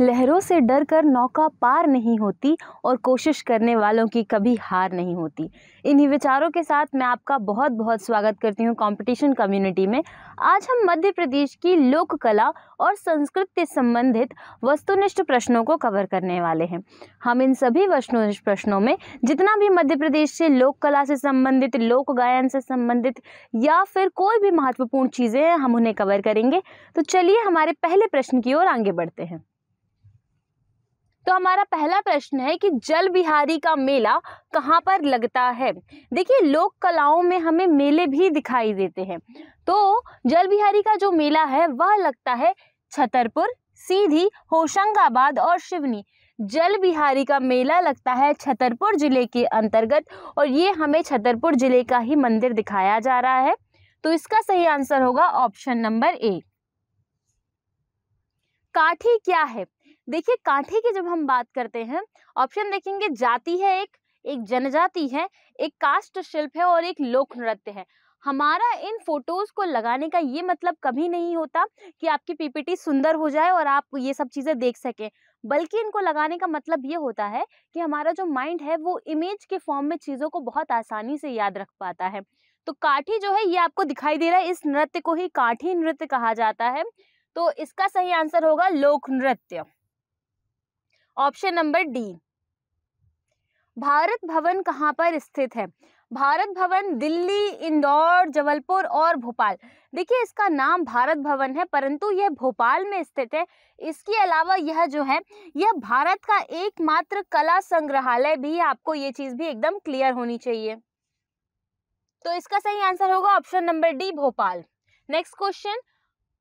लहरों से डर कर नौका पार नहीं होती और कोशिश करने वालों की कभी हार नहीं होती इन्हीं विचारों के साथ मैं आपका बहुत बहुत स्वागत करती हूँ कंपटीशन कम्युनिटी में आज हम मध्य प्रदेश की लोक कला और संस्कृति से संबंधित वस्तुनिष्ठ प्रश्नों को कवर करने वाले हैं हम इन सभी वस्तुनिष्ठ प्रश्नों में जितना भी मध्य प्रदेश से लोक कला से संबंधित लोक गायन से संबंधित या फिर कोई भी महत्वपूर्ण चीज़ें हैं हम उन्हें कवर करेंगे तो चलिए हमारे पहले प्रश्न की ओर आगे बढ़ते हैं तो हमारा पहला प्रश्न है कि जल बिहारी का मेला कहाँ पर लगता है देखिए लोक कलाओं में हमें मेले भी दिखाई देते हैं तो जल बिहारी का जो मेला है वह लगता है छतरपुर सीधी होशंगाबाद और शिवनी जल बिहारी का मेला लगता है छतरपुर जिले के अंतर्गत और ये हमें छतरपुर जिले का ही मंदिर दिखाया जा रहा है तो इसका सही आंसर होगा ऑप्शन नंबर ए काठी क्या है देखिए कांठे की जब हम बात करते हैं ऑप्शन देखेंगे जाति है एक एक जनजाति है एक कास्ट शिल्प है और एक लोक नृत्य है हमारा इन फोटोज को लगाने का ये मतलब कभी नहीं होता कि आपकी पीपीटी सुंदर हो जाए और आप ये सब चीज़ें देख सकें बल्कि इनको लगाने का मतलब ये होता है कि हमारा जो माइंड है वो इमेज के फॉर्म में चीज़ों को बहुत आसानी से याद रख पाता है तो काठी जो है ये आपको दिखाई दे रहा है इस नृत्य को ही काठी नृत्य कहा जाता है तो इसका सही आंसर होगा लोक नृत्य ऑप्शन नंबर डी भारत भवन कहाँ पर स्थित है भारत भवन दिल्ली इंदौर जबलपुर और भोपाल देखिए इसका नाम भारत भवन है परंतु यह भोपाल में स्थित है इसके अलावा यह जो है यह भारत का एकमात्र कला संग्रहालय भी आपको ये चीज़ भी एकदम क्लियर होनी चाहिए तो इसका सही आंसर होगा option number D Bhopal next question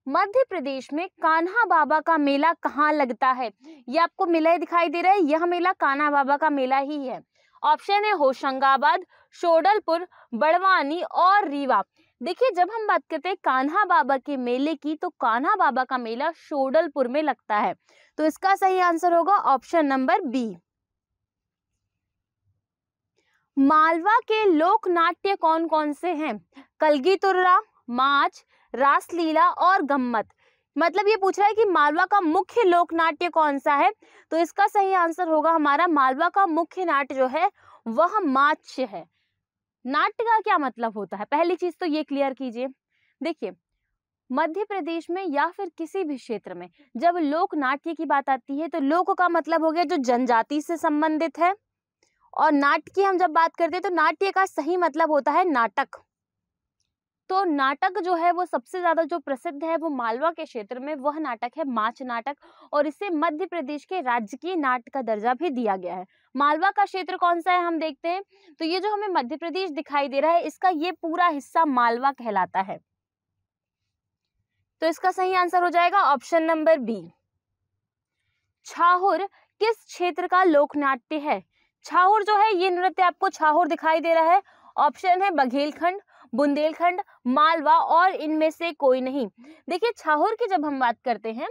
Madhya Pradesh में कान्हा बाबा का मेला कहाँ लगता है ये आपको मेला दिखाई दे रहा है यह मेला कान्हा बाबा का मेला ही है ऑप्शन है होशंगाबाद शोडलपुर बड़वानी और रीवा देखिए जब हम बात करते हैं कान्हा बाबा के मेले की तो कान्हा बाबा का मेला शोडलपुर में लगता है तो इसका सही आंसर होगा ऑप्शन नंबर बी मालवा के लोक नाट्य कौन कौन से हैं कलगी तुर्रा माछ रासलीला और गम्मत मतलब ये पूछ रहा है कि मालवा का मुख्य लोक नाट्य कौन सा है तो इसका सही आंसर होगा हमारा मालवा का मुख्य नाट्य जो है वह माच्य है नाट्य का क्या मतलब होता है पहली चीज तो ये क्लियर कीजिए देखिए मध्य प्रदेश में या फिर किसी भी क्षेत्र में जब लोक नाट्य की बात आती है तो लोक का मतलब हो गया जो जनजाति से संबंधित है और नाट्य की हम जब बात करते हैं तो नाट्य का सही मतलब होता है नाटक तो नाटक जो है वो सबसे ज़्यादा जो प्रसिद्ध है वो मालवा के क्षेत्र में वह नाटक है माच नाटक और इसे मध्य प्रदेश के राजकीय नाट का दर्जा भी दिया गया है मालवा का क्षेत्र कौन सा है हम देखते हैं तो ये जो हमें मध्य प्रदेश दिखाई दे रहा है इसका ये पूरा हिस्सा मालवा कहलाता है तो इसका सही आंसर हो जाएगा ऑप्शन नंबर बी छाहुर किस क्षेत्र का लोकनाट्य है छाहुर जो है ये नृत्य आपको छाहुर दिखाई दे रहा है ऑप्शन है बघेलखंड बुंदेलखंड मालवा और इनमें से कोई नहीं देखिए छाहोर की जब हम बात करते हैं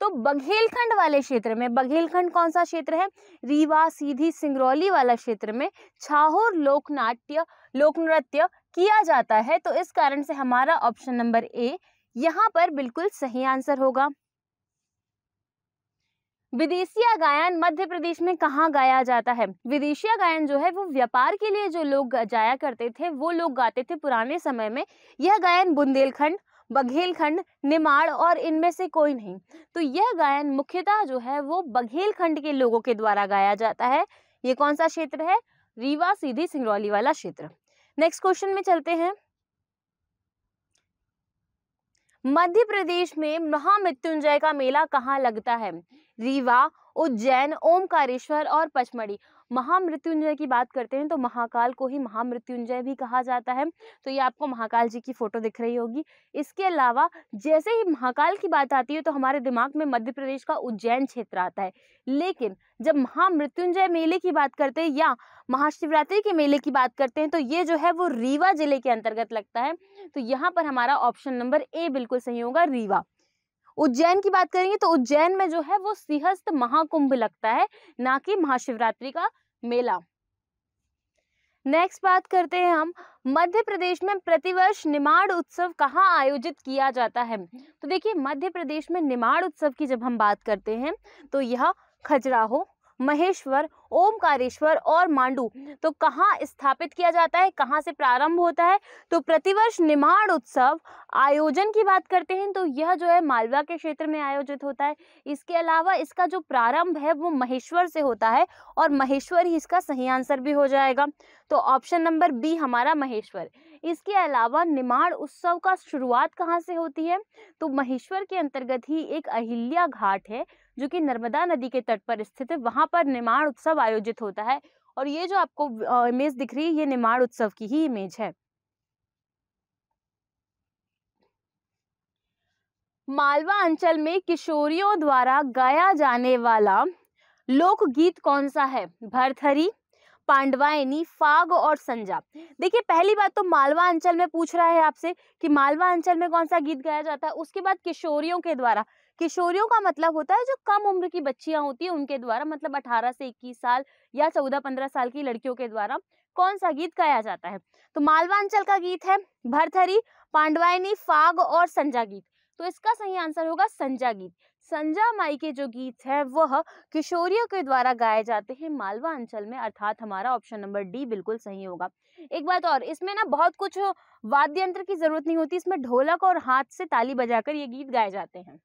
तो बघेलखंड वाले क्षेत्र में बघेलखंड कौन सा क्षेत्र है रीवा सीधी सिंगरौली वाला क्षेत्र में छाहोर लोकनाट्य लोक नृत्य किया जाता है तो इस कारण से हमारा ऑप्शन नंबर ए यहाँ पर बिल्कुल सही आंसर होगा विदेशिया गायन मध्य प्रदेश में कहाँ गाया जाता है विदेशिया गायन जो है वो व्यापार के लिए जो लोग जाया करते थे वो लोग गाते थे पुराने समय में यह गायन बुंदेलखंड बघेलखंड निमाड़ और इनमें से कोई नहीं तो यह गायन मुख्यतः जो है वो बघेलखंड के लोगों के द्वारा गाया जाता है ये कौन सा क्षेत्र है रीवा सीधी सिंगरौली वाला क्षेत्र नेक्स्ट क्वेश्चन में चलते हैं मध्य प्रदेश में महामृत्युंजय का मेला कहाँ लगता है रीवा उज्जैन ओमकारेश्वर और पचमढ़ी महामृत्युंजय की बात करते हैं तो महाकाल को ही महामृत्युंजय भी कहा जाता है तो ये आपको महाकाल जी की फ़ोटो दिख रही होगी इसके अलावा जैसे ही महाकाल की बात आती है तो हमारे दिमाग में मध्य प्रदेश का उज्जैन क्षेत्र आता है लेकिन जब महामृत्युंजय मेले की बात करते हैं या महाशिवरात्रि के मेले की बात करते हैं तो ये जो है वो रीवा जिले के अंतर्गत लगता है तो यहाँ पर हमारा ऑप्शन नंबर ए बिल्कुल सही होगा रीवा उज्जैन की बात करेंगे तो उज्जैन में जो है वो सिंहस्त महाकुंभ लगता है ना कि महाशिवरात्रि का मेला नेक्स्ट बात करते हैं हम मध्य प्रदेश में प्रतिवर्ष निमाड़ उत्सव कहाँ आयोजित किया जाता है तो देखिए मध्य प्रदेश में निमाड़ उत्सव की जब हम बात करते हैं तो यह खजुराहो महेश्वर ओमकारेश्वर और मांडू तो कहाँ स्थापित किया जाता है कहाँ से प्रारंभ होता है तो प्रतिवर्ष निमाड़ उत्सव आयोजन की बात करते हैं तो यह जो है मालवा के क्षेत्र में आयोजित होता है इसके अलावा इसका जो प्रारंभ है वो महेश्वर से होता है और महेश्वर ही इसका सही आंसर भी हो जाएगा तो ऑप्शन नंबर बी हमारा महेश्वर इसके अलावा निमाड़ उत्सव का शुरुआत कहाँ से होती है तो महेश्वर के अंतर्गत ही एक अहिल्या घाट है जो कि नर्मदा नदी के तट पर स्थित है वहाँ पर निमाड़ उत्सव आयोजित होता है और ये जो आपको इमेज दिख रही है ये निमाड़ उत्सव की ही इमेज है मालवा अंचल में किशोरियों द्वारा गाया जाने वाला लोकगीत कौन सा है भरथरी पांडवायनी फाग और संजा देखिए पहली बात तो मालवा अंचल में पूछ रहा है आपसे कि मालवा अंचल में कौन सा गीत गाया जाता है उसके बाद किशोरियों के द्वारा किशोरियों का मतलब होता है जो कम उम्र की बच्चियां होती हैं उनके द्वारा मतलब 18 से 21 साल या 14-15 साल की लड़कियों के द्वारा कौन सा गीत गाया जाता है तो मालवांचल का गीत है भरथरी पांडवायनी फाग और संजा गीत तो इसका सही आंसर होगा संजा गीत संजा माई के जो गीत है वह किशोरियों के द्वारा गाए जाते हैं मालवा अंचल में अर्थात हमारा ऑप्शन नंबर डी बिल्कुल सही होगा एक बात और इसमें ना बहुत कुछ वाद्य यंत्र की जरूरत नहीं होती इसमें ढोलक और हाथ से ताली बजाकर ये गीत गाए जाते हैं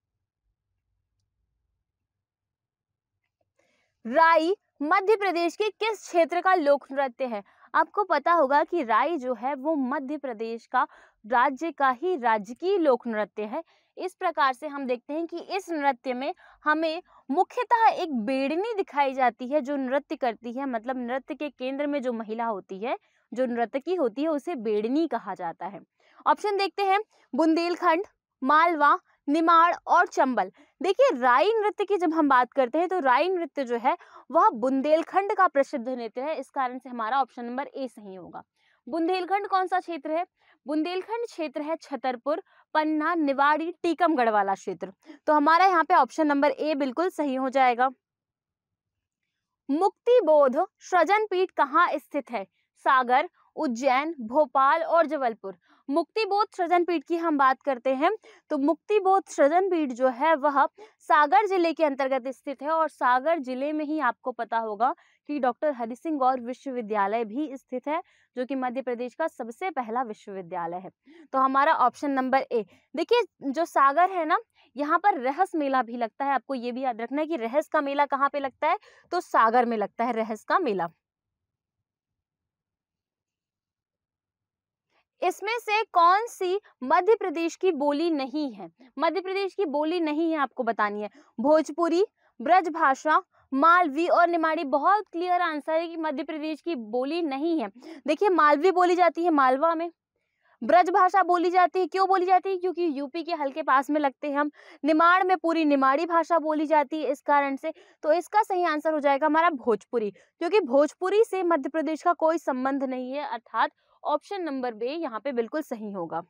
राई मध्य प्रदेश के किस क्षेत्र का लोक नृत्य है आपको पता होगा कि राई जो है वो मध्य प्रदेश का राज्य का ही राजकीय लोक नृत्य है इस प्रकार से हम देखते हैं कि इस नृत्य में हमें मुख्यतः एक बेड़नी दिखाई जाती है जो नृत्य करती है मतलब नृत्य के केंद्र में जो महिला होती है जो नृतकी होती है उसे बेड़नी कहा जाता है ऑप्शन देखते हैं बुंदेलखंड मालवा निमाड़ और चंबल देखिए राई नृत्य की जब हम बात करते हैं तो राई नृत्य जो है वह बुंदेलखंड का प्रसिद्ध नृत्य है इस कारण से हमारा ऑप्शन नंबर ए सही होगा बुंदेलखंड कौन सा क्षेत्र है बुंदेलखंड क्षेत्र है छतरपुर पन्ना निवाड़ी टीकमगढ़ वाला क्षेत्र तो हमारा यहाँ पे ऑप्शन नंबर ए बिल्कुल सही हो जाएगा मुक्ति बोध सृजन पीठ कहाँ स्थित है सागर उज्जैन भोपाल और जबलपुर मुक्ति बोध सृजन पीठ की हम बात करते हैं तो मुक्ति बोध सृजन पीठ जो है वह सागर जिले के अंतर्गत स्थित है और सागर जिले में ही आपको पता होगा कि डॉक्टर हरि सिंह गौर विश्वविद्यालय भी स्थित है जो कि मध्य प्रदेश का सबसे पहला विश्वविद्यालय है तो हमारा ऑप्शन नंबर ए देखिए जो सागर है ना यहाँ पर रहस मेला भी लगता है आपको ये भी याद रखना है कि रहस का मेला कहाँ पे लगता है तो सागर में लगता है रहस का मेला इसमें से कौन सी मध्य प्रदेश की बोली नहीं है मध्य प्रदेश की बोली नहीं है आपको बतानी है भोजपुरी ब्रजभाषा मालवी और निमाड़ी बहुत क्लियर आंसर है कि मध्य प्रदेश की बोली नहीं है देखिए मालवी बोली जाती है मालवा में ब्रज भाषा बोली जाती है क्यों बोली जाती है क्योंकि यूपी के हल्के पास में लगते हैं हम निमाड़ में पूरी निमाड़ी भाषा बोली जाती है इस कारण से तो इसका सही आंसर हो जाएगा हमारा भोजपुरी क्योंकि भोजपुरी से मध्य प्रदेश का कोई संबंध नहीं है अर्थात ऑप्शन नंबर बे यहाँ पे बिल्कुल सही होगा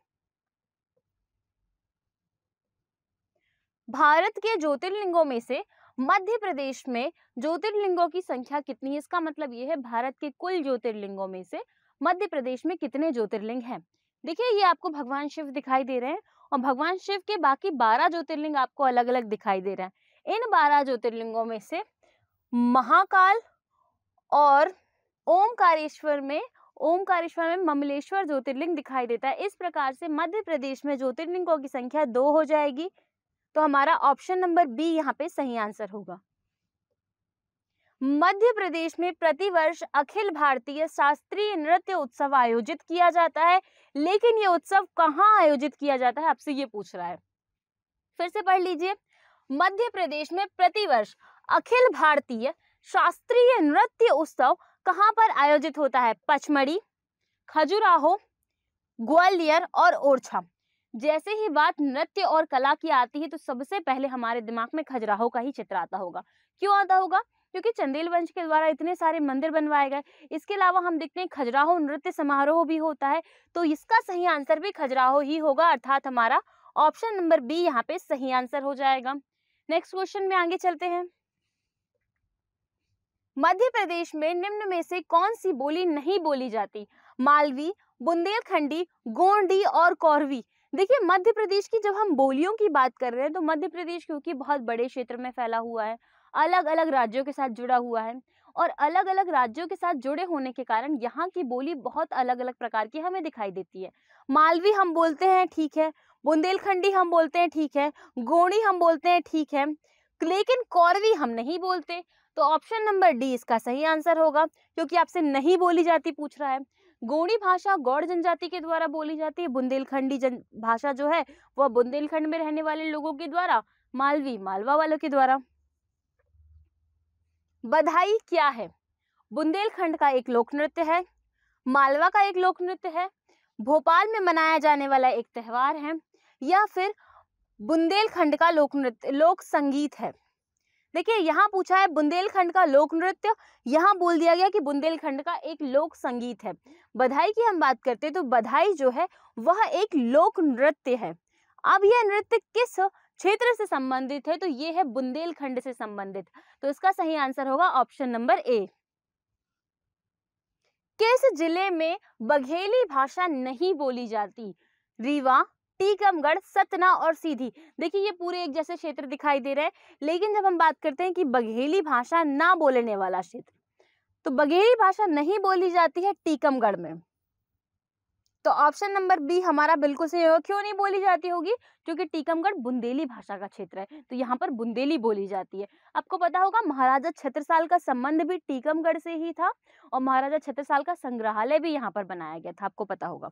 भारत के ज्योतिर्लिंगों में से मध्य प्रदेश में ज्योतिर्लिंगों की संख्या कितनी है इसका मतलब ये है भारत के कुल ज्योतिर्लिंगों में से मध्य प्रदेश में कितने ज्योतिर्लिंग हैं देखिए ये आपको भगवान शिव दिखाई दे रहे हैं और भगवान शिव के बाकी बारह ज्योतिर्लिंग आपको अलग अलग दिखाई दे रहे हैं इन बारह ज्योतिर्लिंगों में से महाकाल और ओमकारेश्वर में ओमकारेश्वर में ममलेश्वर ज्योतिर्लिंग दिखाई देता है इस प्रकार से मध्य प्रदेश में ज्योतिर्लिंगों की संख्या दो हो जाएगी तो हमारा ऑप्शन नंबर बी यहाँ पे सही आंसर होगा मध्य प्रदेश में प्रतिवर्ष अखिल भारतीय शास्त्रीय नृत्य उत्सव आयोजित किया जाता है लेकिन ये उत्सव कहाँ आयोजित किया जाता है आपसे ये पूछ रहा है फिर से पढ़ लीजिए मध्य प्रदेश में प्रतिवर्ष अखिल भारतीय शास्त्रीय नृत्य उत्सव कहाँ पर आयोजित होता है पचमढ़ी खजुराहो ग्वालियर और ओरछा जैसे ही बात नृत्य और कला की आती है तो सबसे पहले हमारे दिमाग में खजुराहो का ही चित्र आता होगा क्यों आता होगा क्योंकि चंदेल वंश के द्वारा इतने सारे मंदिर बनवाए गए इसके अलावा हम देखते हैं खजुराहो नृत्य समारोह भी होता है तो इसका सही आंसर भी खजुराहो ही होगा अर्थात हमारा ऑप्शन नंबर बी यहाँ पे सही आंसर हो जाएगा नेक्स्ट क्वेश्चन में आगे चलते हैं मध्य प्रदेश में निम्न में से कौन सी बोली नहीं बोली जाती मालवी बुंदेलखंडी गोंडी और कौरवी देखिए मध्य प्रदेश की जब हम बोलियों की बात कर रहे हैं तो मध्य प्रदेश क्योंकि बहुत बड़े क्षेत्र में फैला हुआ है अलग अलग राज्यों के साथ जुड़ा हुआ है और अलग अलग राज्यों के साथ जुड़े होने के कारण यहाँ की बोली बहुत अलग अलग प्रकार की हमें दिखाई देती है मालवी हम बोलते हैं ठीक है बुंदेलखंडी हम बोलते हैं ठीक है गोणी हम बोलते हैं ठीक है लेकिन कौरवी हम नहीं बोलते तो ऑप्शन नंबर डी इसका सही आंसर होगा क्योंकि आपसे नहीं बोली जाती पूछ रहा है गोंडी भाषा गौड़ जनजाति के द्वारा बोली जाती है बुंदेलखंडी जन भाषा जो है वह बुंदेलखंड में रहने वाले लोगों के द्वारा मालवी मालवा वालों के द्वारा बधाई क्या है बुंदेलखंड का एक लोक नृत्य है मालवा का एक लोक नृत्य है भोपाल में मनाया जाने वाला एक त्यौहार है या फिर बुंदेलखंड का लोक नृत्य लोक संगीत है देखिए यहाँ पूछा है बुंदेलखंड का लोक नृत्य यहाँ बोल दिया गया कि बुंदेलखंड का एक लोक संगीत है बधाई की हम बात करते हैं तो बधाई जो है वह एक लोक नृत्य है अब यह नृत्य किस क्षेत्र से संबंधित है तो ये है बुंदेलखंड से संबंधित तो इसका सही आंसर होगा ऑप्शन नंबर ए किस जिले में बघेली भाषा नहीं बोली जाती रीवा टीकमगढ़ सतना और सीधी देखिए ये पूरे एक जैसे क्षेत्र दिखाई दे रहे हैं लेकिन जब हम बात करते हैं कि बघेली भाषा ना बोलने वाला क्षेत्र तो बघेली भाषा नहीं बोली जाती है टीकमगढ़ में तो ऑप्शन नंबर बी हमारा बिल्कुल सही होगा क्यों नहीं बोली जाती होगी क्योंकि टीकमगढ़ बुंदेली भाषा का क्षेत्र है तो यहाँ पर बुंदेली बोली जाती है आपको पता होगा महाराजा छत्रसाल का संबंध भी टीकमगढ़ से ही था और महाराजा छत्रसाल का संग्रहालय भी यहाँ पर बनाया गया था आपको पता होगा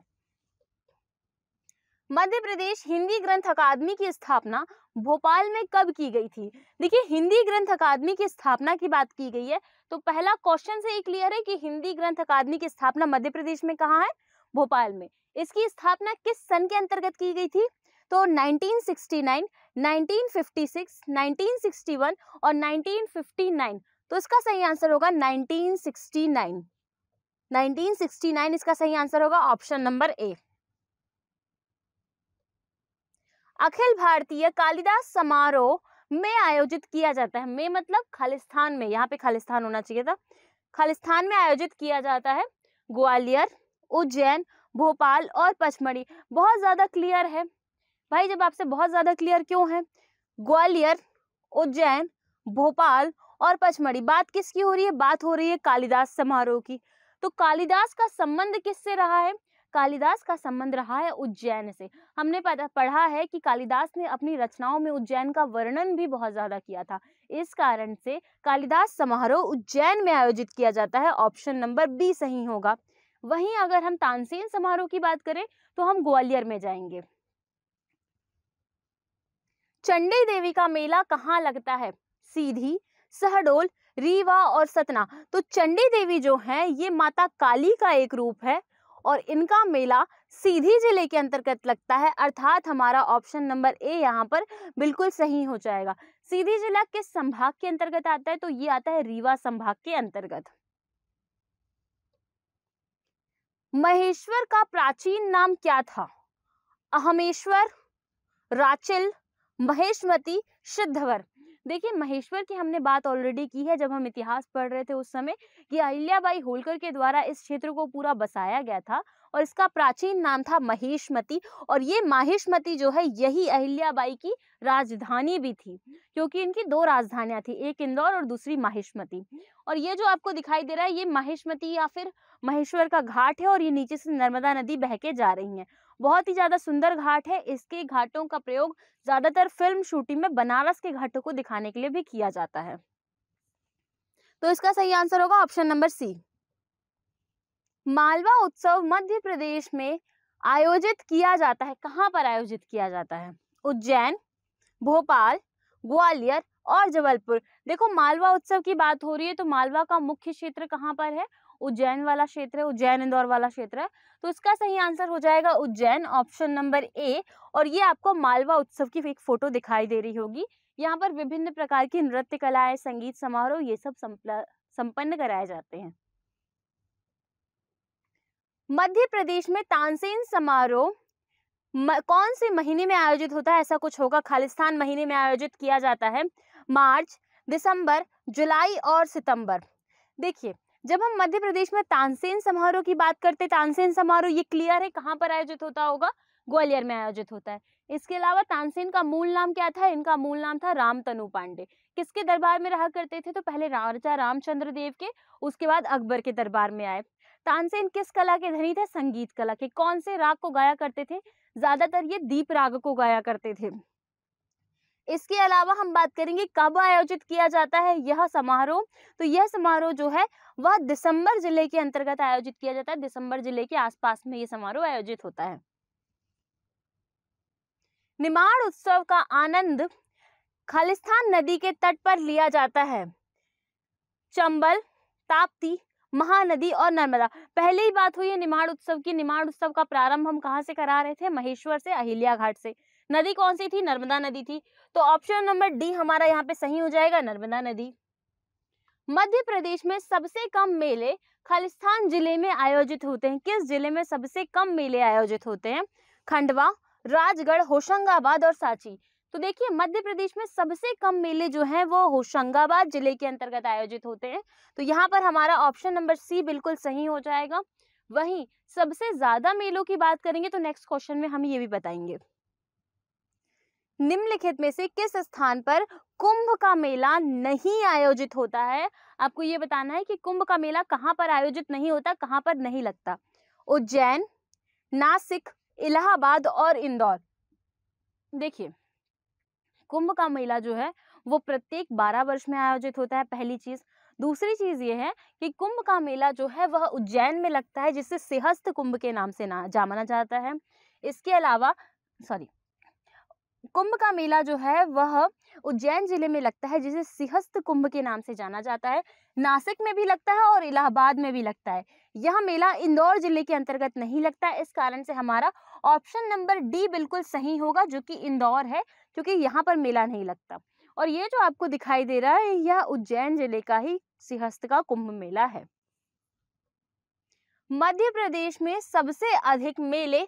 मध्य प्रदेश हिंदी ग्रंथ अकादमी की स्थापना भोपाल में कब की गई थी देखिए हिंदी ग्रंथ अकादमी की स्थापना की बात की गई है तो पहला क्वेश्चन से ही क्लियर है कि हिंदी ग्रंथ अकादमी की स्थापना मध्य प्रदेश में कहाँ है भोपाल में इसकी स्थापना किस सन के अंतर्गत की गई थी तो 1969, 1956, 1961 और 1959 तो इसका सही आंसर होगा 1969 1969 इसका सही आंसर होगा ऑप्शन नंबर ए अखिल भारतीय कालिदास समारोह में आयोजित किया जाता है में मतलब खालिस्तान में यहाँ पे खालिस्तान होना चाहिए था खालिस्तान में आयोजित किया जाता है ग्वालियर उज्जैन भोपाल और पचमढ़ी बहुत ज़्यादा क्लियर है भाई जब आपसे बहुत ज़्यादा क्लियर क्यों है ग्वालियर उज्जैन भोपाल और पचमढ़ी बात किसकी हो रही है बात हो रही है कालिदास समारोह की तो कालिदास का संबंध किससे रहा है कालिदास का संबंध रहा है उज्जैन से हमने पढ़ा है कि कालिदास ने अपनी रचनाओं में उज्जैन का वर्णन भी बहुत ज़्यादा किया था इस कारण से कालिदास समारोह उज्जैन में आयोजित किया जाता है ऑप्शन नंबर बी सही होगा वहीं अगर हम तानसेन समारोह की बात करें तो हम ग्वालियर में जाएंगे चंडी देवी का मेला कहाँ लगता है सीधी सहडोल रीवा और सतना तो चंडी देवी जो है ये माता काली का एक रूप है और इनका मेला सीधी जिले के अंतर्गत लगता है अर्थात हमारा ऑप्शन नंबर ए यहाँ पर बिल्कुल सही हो जाएगा सीधी जिला किस संभाग के अंतर्गत आता है तो ये आता है रीवा संभाग के अंतर्गत महेश्वर का प्राचीन नाम क्या था अहमेश्वर राचिल महेशमती सिद्धवर देखिए महेश्वर की हमने बात ऑलरेडी की है जब हम इतिहास पढ़ रहे थे उस समय कि अहिल्याबाई होलकर के द्वारा इस क्षेत्र को पूरा बसाया गया था और इसका प्राचीन नाम था महेशमती और ये माहेशमती जो है यही अहिल्याबाई की राजधानी भी थी क्योंकि इनकी दो राजधानियां थी एक इंदौर और दूसरी माहेशमती और ये जो आपको दिखाई दे रहा है ये माहेशमती या फिर महेश्वर का घाट है और ये नीचे से नर्मदा नदी बह के जा रही है बहुत ही ज़्यादा सुंदर घाट है इसके घाटों का प्रयोग ज़्यादातर फिल्म शूटिंग में बनारस के घाटों को दिखाने के लिए भी किया जाता है तो इसका सही आंसर होगा ऑप्शन नंबर सी मालवा उत्सव मध्य प्रदेश में आयोजित किया जाता है कहाँ पर आयोजित किया जाता है उज्जैन भोपाल ग्वालियर और जबलपुर देखो मालवा उत्सव की बात हो रही है तो मालवा का मुख्य क्षेत्र कहाँ पर है उज्जैन वाला क्षेत्र है उज्जैन इंदौर वाला क्षेत्र है तो इसका सही आंसर हो जाएगा उज्जैन ऑप्शन नंबर ए और ये आपको मालवा उत्सव की एक फोटो दिखाई दे रही होगी यहाँ पर विभिन्न प्रकार की नृत्य कलाएं संगीत समारोह ये सब संपन्न कराए जाते हैं मध्य प्रदेश में तानसेन समारोह कौन से महीने में आयोजित होता है ऐसा कुछ होगा खालिस्तान महीने में आयोजित किया जाता है मार्च दिसंबर जुलाई और सितंबर देखिए जब हम मध्य प्रदेश में तानसेन समारोह की बात करते तानसेन समारोह ये क्लियर है कहाँ पर आयोजित होता होगा ग्वालियर में आयोजित होता है इसके अलावा तानसेन का मूल नाम क्या था इनका मूल नाम था राम तनु पांडे किसके दरबार में रहा करते थे तो पहले राजा रामचंद्र देव के उसके बाद अकबर के दरबार में आए तानसेन किस कला के धनी थे संगीत कला के कौन से राग को गाया करते थे ज्यादातर ये दीप राग को गाया करते थे इसके अलावा हम बात करेंगे कब आयोजित किया जाता है यह समारोह तो यह समारोह जो है वह दिसंबर जिले के अंतर्गत आयोजित किया जाता है दिसंबर जिले के आसपास में यह समारोह आयोजित होता है निमाड़ उत्सव का आनंद खालिस्तान नदी के तट पर लिया जाता है चंबल ताप्ती महानदी और नर्मदा पहले ही बात हुई है निमाड़ उत्सव की निमाड़ उत्सव का प्रारंभ हम कहाँ से करा रहे थे महेश्वर से अहिल्या घाट से नदी कौन सी थी नर्मदा नदी थी तो ऑप्शन नंबर डी हमारा यहाँ पे सही हो जाएगा नर्मदा नदी मध्य प्रदेश में सबसे कम मेले खालिस्तान जिले में आयोजित होते हैं किस जिले में सबसे कम मेले आयोजित होते हैं खंडवा राजगढ़ होशंगाबाद और सांची तो देखिए मध्य प्रदेश में सबसे कम मेले जो हैं वो होशंगाबाद जिले के अंतर्गत आयोजित होते हैं तो यहाँ पर हमारा ऑप्शन नंबर सी बिल्कुल सही हो जाएगा वहीं सबसे ज्यादा मेलों की बात करेंगे तो नेक्स्ट क्वेश्चन में हम ये भी बताएंगे निम्नलिखित में से किस स्थान पर कुंभ का मेला नहीं आयोजित होता है आपको ये बताना है कि कुंभ का मेला कहाँ पर आयोजित नहीं होता कहाँ पर नहीं लगता उज्जैन नासिक इलाहाबाद और इंदौर देखिए कुंभ का मेला जो है वो प्रत्येक बारह वर्ष में आयोजित होता है पहली चीज़ दूसरी चीज़ ये है कि कुंभ का मेला जो है वह उज्जैन में लगता है जिसे सिहस्त कुंभ के नाम से ना जाना जाता है इसके अलावा सॉरी कुंभ का मेला जो है वह उज्जैन जिले में लगता है जिसे सिहस्त कुंभ के नाम से जाना जाता है नासिक में भी लगता है और इलाहाबाद में भी लगता है यह मेला इंदौर जिले के अंतर्गत नहीं लगता है इस कारण से हमारा ऑप्शन नंबर डी बिल्कुल सही होगा जो कि इंदौर है क्योंकि यहाँ पर मेला नहीं लगता और ये जो आपको दिखाई दे रहा है यह उज्जैन जिले का ही सिंहस्थ का कुंभ मेला है मध्य प्रदेश में सबसे अधिक मेले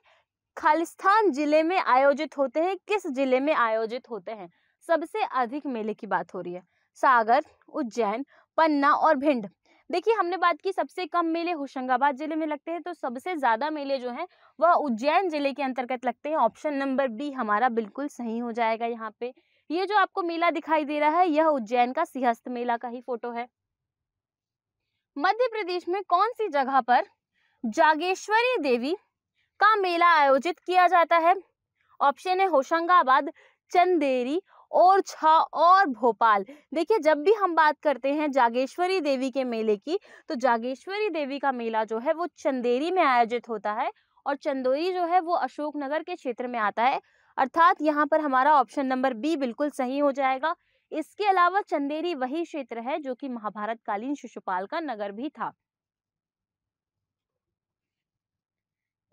खालिस्तान जिले में आयोजित होते हैं किस जिले में आयोजित होते हैं सबसे अधिक मेले की बात हो रही है सागर उज्जैन पन्ना और भिंड देखिए हमने बात की सबसे कम मेले होशंगाबाद जिले में लगते हैं तो सबसे ज़्यादा मेले जो हैं वह उज्जैन जिले के अंतर्गत लगते हैं ऑप्शन नंबर बी हमारा बिल्कुल सही हो जाएगा यहाँ पे ये जो आपको मेला दिखाई दे रहा है यह उज्जैन का सिंहस्थ मेला का ही फोटो है मध्य प्रदेश में कौन सी जगह पर जागेश्वरी देवी का मेला आयोजित किया जाता है ऑप्शन है होशंगाबाद चंदेरी ओरछा और भोपाल देखिए जब भी हम बात करते हैं जागेश्वरी देवी के मेले की तो जागेश्वरी देवी का मेला जो है वो चंदेरी में आयोजित होता है और चंदोरी जो है वो अशोकनगर के क्षेत्र में आता है अर्थात यहाँ पर हमारा ऑप्शन नंबर बी बिल्कुल सही हो जाएगा इसके अलावा चंदेरी वही क्षेत्र है जो कि महाभारत कालीन शिशुपाल का नगर भी था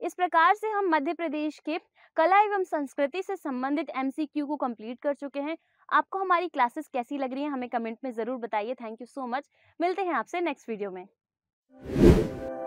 इस प्रकार से हम मध्य प्रदेश के कला एवं संस्कृति से संबंधित एमसीक्यू को कंप्लीट कर चुके हैं आपको हमारी क्लासेस कैसी लग रही हैं हमें कमेंट में ज़रूर बताइए थैंक यू सो मच मिलते हैं आपसे नेक्स्ट वीडियो में